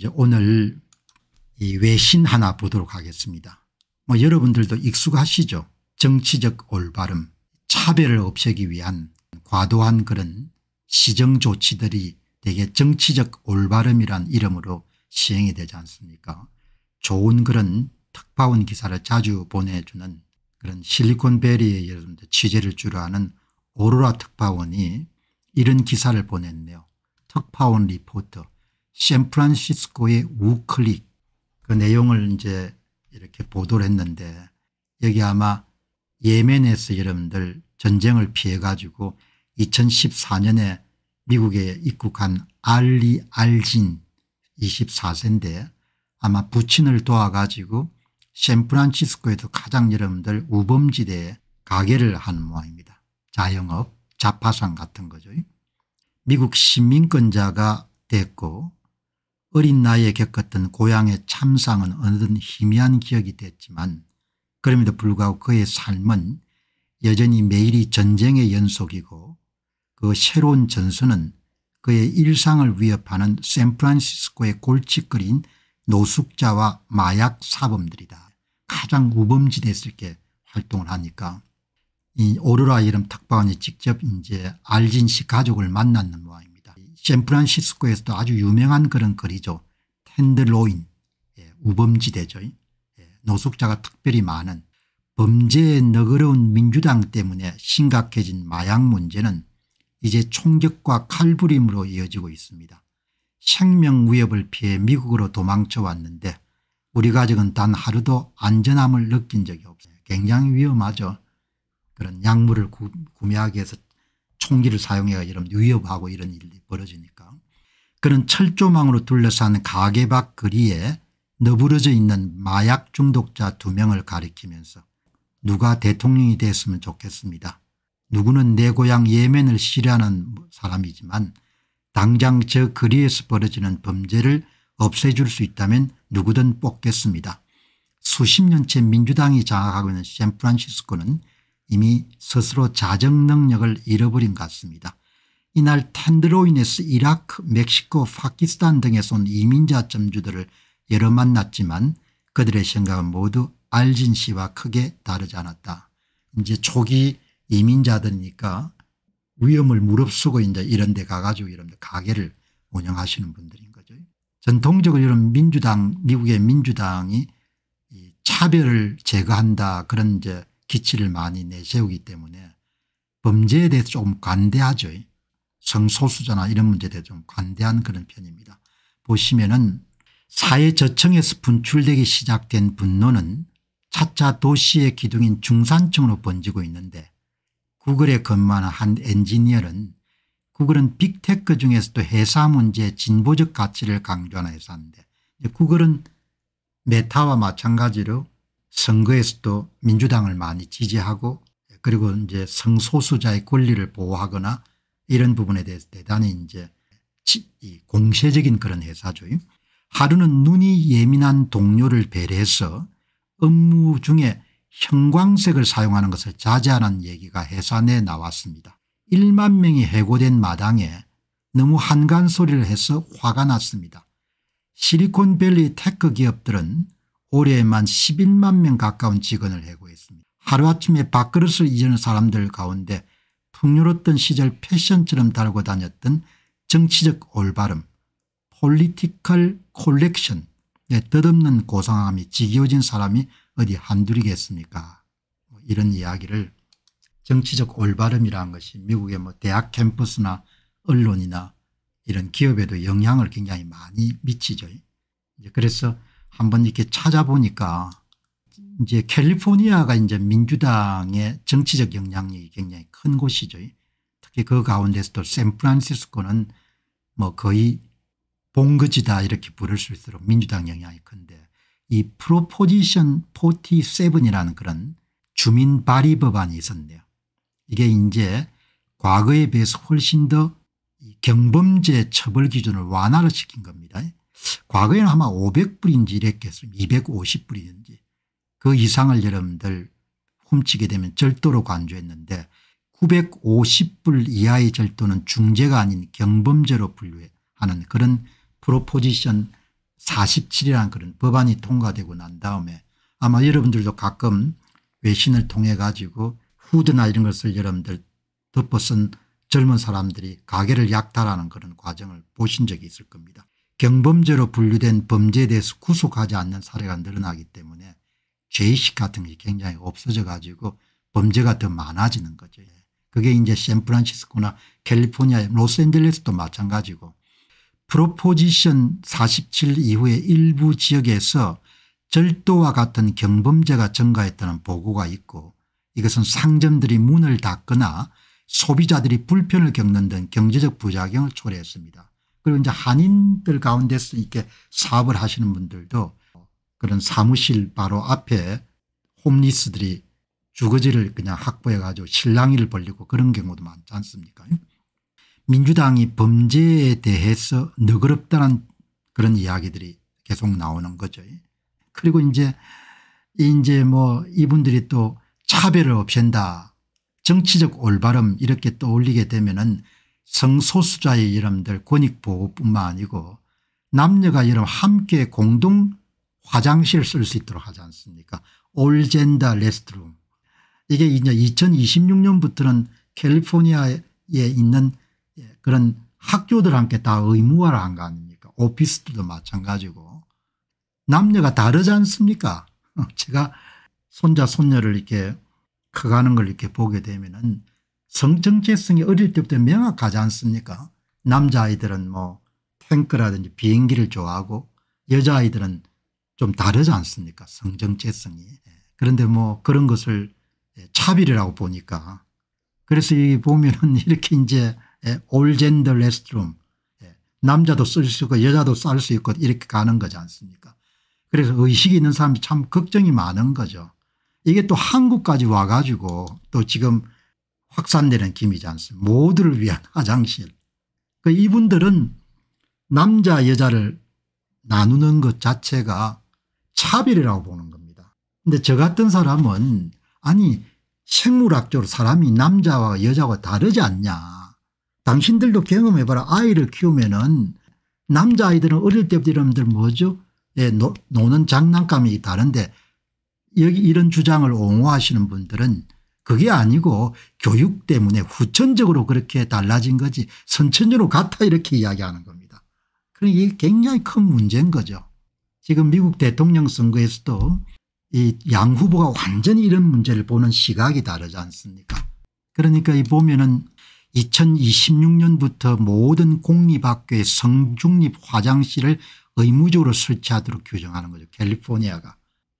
이제 오늘 이 외신 하나 보도록 하겠습니다. 뭐 여러분들도 익숙하시죠. 정치적 올바름 차별을 없애기 위한 과도한 그런 시정 조치들이 대개 정치적 올바름이란 이름으로 시행이 되지 않습니까 좋은 그런 특파원 기사를 자주 보내주는 그런 실리콘밸리에 여러분들 취재를 주로 하는 오로라 특파원이 이런 기사를 보냈네요. 특파원 리포터 샌프란시스코의 우클릭 그 내용을 이제 이렇게 보도를 했는데 여기 아마 예멘에서 여러분들 전쟁을 피해 가지고 2014년에 미국에 입국한 알리 알진 24세인데 아마 부친을 도와가지고 샌프란시스코에도 가장 여러분들 우범지대에 가게를 한 모양입니다. 자영업 자파상 같은 거죠. 미국 시민권자가 됐고 어린 나이에 겪었던 고향의 참상은 어느덧 희미한 기억이 됐지만 그럼에도 불구하고 그의 삶은 여전히 매일이 전쟁의 연속이고 그 새로운 전선은 그의 일상을 위협하는 샌프란시스코의 골칫거리인 노숙자와 마약 사범들이다. 가장 우범지대을게 활동을 하니까 이 오로라 이름 탁방원이 직접 이제 알진 씨 가족을 만났는 모양입니다. 샌프란시스코에서도 아주 유명한 그런 거리죠. 텐들로인 예, 우범지대죠. 예, 노숙자가 특별히 많은 범죄에 너그러운 민주당 때문에 심각해진 마약 문제는 이제 총격과 칼부림으로 이어지고 있습니다. 생명 위협을 피해 미국으로 도망쳐 왔는데 우리 가족은 단 하루도 안전함을 느낀 적이 없어요. 굉장히 위험하죠. 그런 약물을 구, 매하기 위해서 총기를 사용해가 이런 위협하고 이런 일이 벌어지니까 그는 철조망으로 둘러싼 가게 밖 거리에 너부러져 있는 마약 중독자 두 명을 가리키면서 누가 대통령이 됐으면 좋겠습니다. 누구는 내 고향 예멘을 싫어하는 사람이지만 당장 저 거리에서 벌어지는 범죄를 없애줄 수 있다면 누구든 뽑겠습니다. 수십 년째 민주당이 장악하고 있는 샌프란시스코는 이미 스스로 자정 능력을 잃어버린 것 같습니다. 이날 텐드로 인해서 이라크 멕시코 파키스탄 등에서 온 이민자 점주들을 여러 만났지만 그들의 생각은 모두 알진 씨와 크게 다르지 않았다. 이제 초기 이민자들이니까 위험을 무릅쓰고 이제 이런 데 가가지고 이런 데 가게를 운영하시는 분들인 거죠. 전통적으로 이런 민주당 미국의 민주당이 차별을 제거한다 그런 이제 기치를 많이 내세우기 때문에 범죄에 대해서 조금 관대하죠. 성소수자나 이런 문제에 대해서 좀 관대한 그런 편입니다. 보시면은 사회 저층에서 분출되기 시작된 분노는 차차 도시의 기둥인 중산층으로 번지고 있는데 구글에 근무하는 한 엔지니어는 구글은 빅테크 중에서도 회사 문제의 진보적 가치를 강조하는 회사인데 구글은 메타와 마찬가지로 선거에서도 민주당을 많이 지지하고 그리고 이제 성소수자의 권리를 보호하거나 이런 부분에 대해서 대단히 이제 공세적인 그런 회사죠. 하루는 눈이 예민한 동료를 배려해서 업무 중에 형광색을 사용하는 것을 자제하는 얘기가 회사 내에 나왔습니다. 1만 명이 해고된 마당에 너무 한간 소리를 해서 화가 났습니다. 실리콘밸리 테크 기업들은 올해에만 11만 명 가까운 직원을 해고했습니다. 하루아침에 밥그릇을 잊은 사람들 가운데 풍요롭던 시절 패션처럼 달고 다녔던 정치적 올바름 폴리티컬 콜렉션의 뜻없는 고상함이 지겨워진 사람이 어디 한둘이겠습니까 뭐 이런 이야기를 정치적 올바름이라는 것이 미국의 뭐 대학 캠퍼스나 언론이나 이런 기업에도 영향을 굉장히 많이 미치죠. 그래서 한번 이렇게 찾아보니까 이제 캘리포니아가 이제 민주당의 정치적 영향력이 굉장히 큰 곳이죠. 특히 그 가운데서도 샌프란시스코는 뭐 거의 본거지다 이렇게 부를 수 있도록 민주당 영향이 큰데 이 프로포지션 47이라는 그런 주민 발의 법안이 있었네요. 이게 이제 과거에 비해서 훨씬 더 경범죄 처벌 기준을 완화를 시킨 겁니다. 과거에는 아마 500불인지 이랬겠습니다. 250불이든지 그 이상을 여러분들 훔치게 되면 절도로 간주했는데 950불 이하의 절도는 중재가 아닌 경범죄로 분류하는 그런 프로포지션 47이라는 그런 법안이 통과되고 난 다음에 아마 여러분들도 가끔 외신을 통해 가지고 후드나 이런 것을 여러분들 덮어쓴 젊은 사람들이 가게를 약탈하는 그런 과정을 보신 적이 있을 겁니다. 경범죄로 분류된 범죄에 대해서 구속하지 않는 사례가 늘어나기 때문에 죄의식 같은 게 굉장히 없어져 가지고 범죄가 더 많아지는 거죠. 예. 그게 이제 샌프란시스코나 캘리포니아 로스앤젤레스도 마찬가지고 프로포지션 47 이후에 일부 지역에서 절도와 같은 경범죄가 증가했다는 보고가 있고 이것은 상점들이 문을 닫거나 소비자들이 불편을 겪는 등 경제적 부작용을 초래했습니다. 그리고 이제 한인들 가운데서 이렇게 사업을 하시는 분들도 그런 사무실 바로 앞에 홈리스들이 주거지를 그냥 확보해 가지고 실랑이를 벌리고 그런 경우도 많지 않습니까 민주당이 범죄에 대해서 너그럽다는 그런 이야기들이 계속 나오는 거죠. 그리고 이제 이제 뭐 이분들이 또 차별을 없앤다 정치적 올바름 이렇게 떠올리게 되면은 성소수자의 이름들 권익보호뿐만 아니고 남녀가 이런 함께 공동 화장실 쓸 수 있도록 하지 않습니까 올젠다 레스트룸 이게 이제 2026년부터는 캘리포니아에 있는 예, 그런 학교들 함께 다 의무화를 한 거 아닙니까 오피스도 마찬가지고 남녀가 다르지 않습니까 제가 손자 손녀를 이렇게 커가는 걸 이렇게 보게 되면은 성정체성이 어릴 때부터 명확하지 않습니까 남자아이들은 뭐 탱크라든지 비행기를 좋아하고 여자아이들은 좀 다르지 않습니까 성정체성이 예. 그런데 뭐 그런 것을 예, 차별이라고 보니까 그래서 여기 보면은 이렇게 이제 올젠더 예, 레스트룸 남자도 쓸 수 있고 여자도 쌀 수 있고 이렇게 가는 거지 않습니까 그래서 의식이 있는 사람이 참 걱정이 많은 거죠 이게 또 한국까지 와가지고 또 지금 확산되는 김이지 않습니까 모두를 위한 화장실. 그 이분들은 남자 여자를 나누는 것 자체가 차별이라고 보는 겁니다. 근데 저 같은 사람은 아니 생물학적으로 사람이 남자와 여자와 다르지 않냐. 당신들도 경험해봐라. 아이를 키우면 은 남자아이들은 어릴 때부터 이러들 뭐죠? 예, 노, 노는 장난감이 다른데 여기 이런 주장을 옹호하시는 분들은 그게 아니고 교육 때문에 후천적으로 그렇게 달라진 거지 선천적으로 같아 이렇게 이야기하는 겁니다. 그러니 이게 굉장히 큰 문제인 거죠. 지금 미국 대통령 선거에서도 이 양 후보가 완전히 이런 문제를 보는 시각이 다르지 않습니까 그러니까 이 보면은 2026년부터 모든 공립학교에 성중립 화장실을 의무적으로 설치하도록 규정하는 거죠. 캘리포니아가.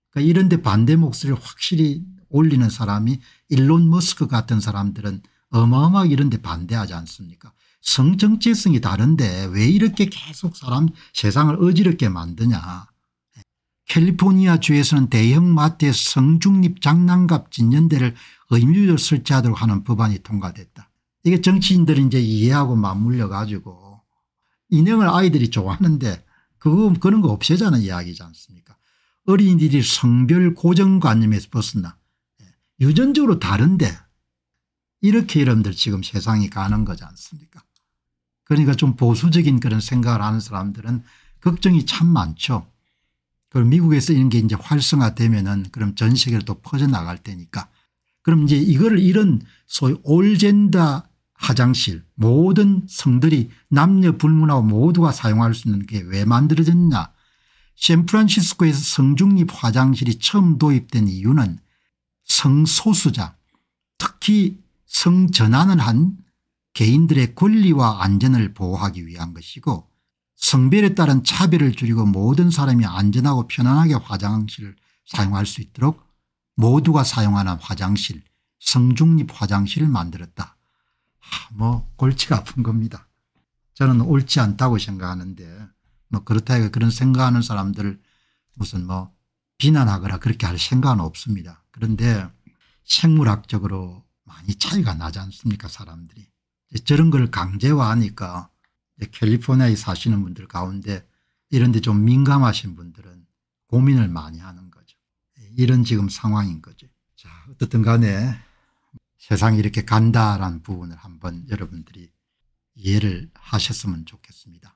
그러니까 이런 데 반대 목소리를 확실히 올리는 사람이 일론 머스크 같은 사람들은 어마어마하게 이런 데 반대하지 않습니까 성정체성이 다른데 왜 이렇게 계속 사람 세상을 어지럽게 만드냐 캘리포니아 주에서는 대형 마트에 성중립 장난감 진연대를 의무적으로 설치하도록 하는 법안이 통과됐다. 이게 정치인들은 이제 이해하고 맞물려 가지고 인형을 아이들이 좋아하는데 그거 그런 거 없애자는 이야기지 않습니까 어린이들이 성별 고정관념에서 벗어나 유전적으로 다른데 이렇게 여러분들 지금 세상이 가는 거지 않습니까 그러니까 좀 보수적인 그런 생각을 하는 사람들은 걱정이 참 많죠. 그럼 미국에서 이런 게 이제 활성화되면은 그럼 전 세계로 또 퍼져나갈 테니까. 그럼 이제 이거를 이런 소위 올젠다 화장실 모든 성들이 남녀 불문하고 모두가 사용할 수 있는 게 왜 만들어졌냐. 샌프란시스코에서 성중립 화장실이 처음 도입된 이유는 성소수자 특히 성전환을 한 개인들의 권리와 안전을 보호하기 위한 것이고 성별에 따른 차별을 줄이고 모든 사람이 안전하고 편안하게 화장실을 사용할 수 있도록 모두가 사용하는 화장실 성중립 화장실을 만들었다. 뭐 골치가 아픈 겁니다. 저는 옳지 않다고 생각하는데 뭐 그렇다고 그런 생각하는 사람들 무슨 뭐 비난하거나 그렇게 할 생각은 없습니다. 그런데 생물학적으로 많이 차이가 나지 않습니까 사람들이. 저런 걸 강제화하니까 캘리포니아에 사시는 분들 가운데 이런 데 좀 민감하신 분들은 고민을 많이 하는 거죠. 이런 지금 상황인 거죠. 자 어떻든 간에 세상이 이렇게 간다라는 부분을 한번 여러분들이 이해를 하셨으면 좋겠습니다.